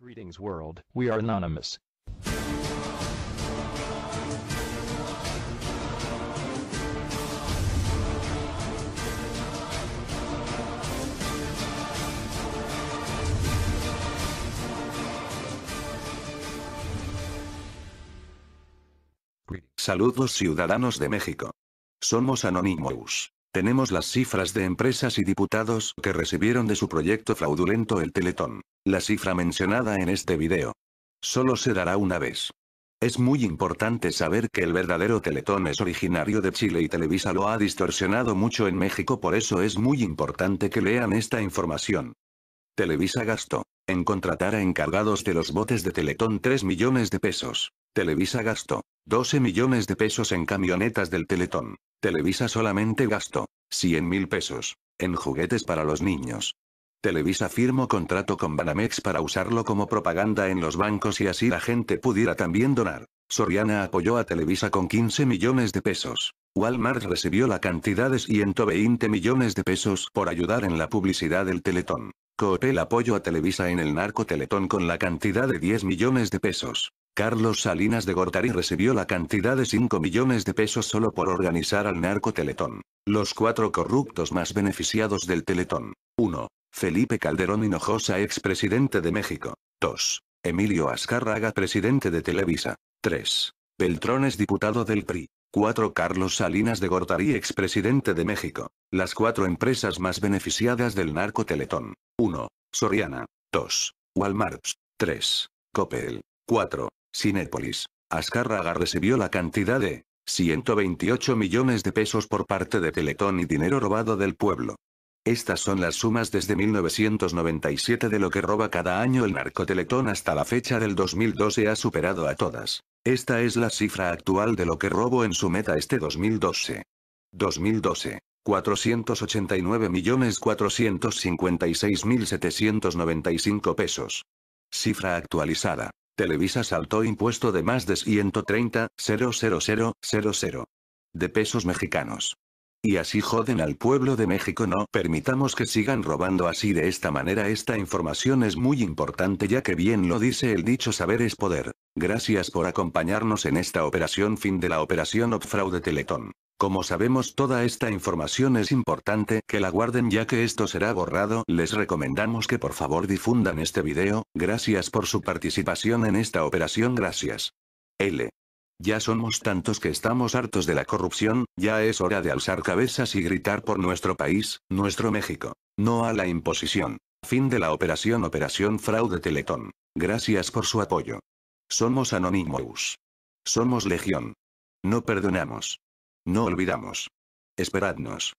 Greetings world, we are anonymous. Saludos ciudadanos de México. Somos Anonymous. Tenemos las cifras de empresas y diputados que recibieron de su proyecto fraudulento el Teletón. La cifra mencionada en este video. Solo se dará una vez. Es muy importante saber que el verdadero Teletón es originario de Chile y Televisa lo ha distorsionado mucho en México por eso es muy importante que lean esta información. Televisa gastó, en contratar a encargados de los botes de Teletón 3 millones de pesos. Televisa gastó, 12 millones de pesos en camionetas del Teletón. Televisa solamente gastó, 100 mil pesos. En juguetes para los niños. Televisa firmó contrato con Banamex para usarlo como propaganda en los bancos y así la gente pudiera también donar. Soriana apoyó a Televisa con 15 millones de pesos. Walmart recibió la cantidad de 120 millones de pesos por ayudar en la publicidad del Teletón. Coopel apoyó a Televisa en el narco Teletón con la cantidad de 10 millones de pesos. Carlos Salinas de Gortari recibió la cantidad de 5 millones de pesos solo por organizar al narco Teletón. Los cuatro corruptos más beneficiados del Teletón. 1. Felipe Calderón Hinojosa, expresidente de México. 2. Emilio Azcárraga, presidente de Televisa. 3. Beltrones, diputado del PRI. 4. Carlos Salinas de Gortari, expresidente de México. Las cuatro empresas más beneficiadas del narco Teletón. 1. Soriana. 2. Walmart. 3. Coppel. 4. Sinépolis, Azcárraga recibió la cantidad de 128 millones de pesos por parte de Teletón y dinero robado del pueblo. Estas son las sumas desde 1997 de lo que roba cada año el narcoteletón hasta la fecha del 2012 ha superado a todas. Esta es la cifra actual de lo que robó en su meta este 2012. 2012. 795 pesos. Cifra actualizada. Televisa saltó impuesto de más de 130.000.000 de pesos mexicanos. Y así joden al pueblo de México no permitamos que sigan robando así de esta manera esta información es muy importante ya que bien lo dice el dicho saber es poder. Gracias por acompañarnos en esta operación fin de la operación Opfraude Teletón. Como sabemos toda esta información es importante que la guarden ya que esto será borrado, les recomendamos que por favor difundan este video, gracias por su participación en esta operación gracias. L. Ya somos tantos que estamos hartos de la corrupción, ya es hora de alzar cabezas y gritar por nuestro país, nuestro México. No a la imposición. Fin de la operación Operación Fraude Teletón. Gracias por su apoyo. Somos Anonymous. Somos Legión. No perdonamos. No olvidamos. Esperadnos.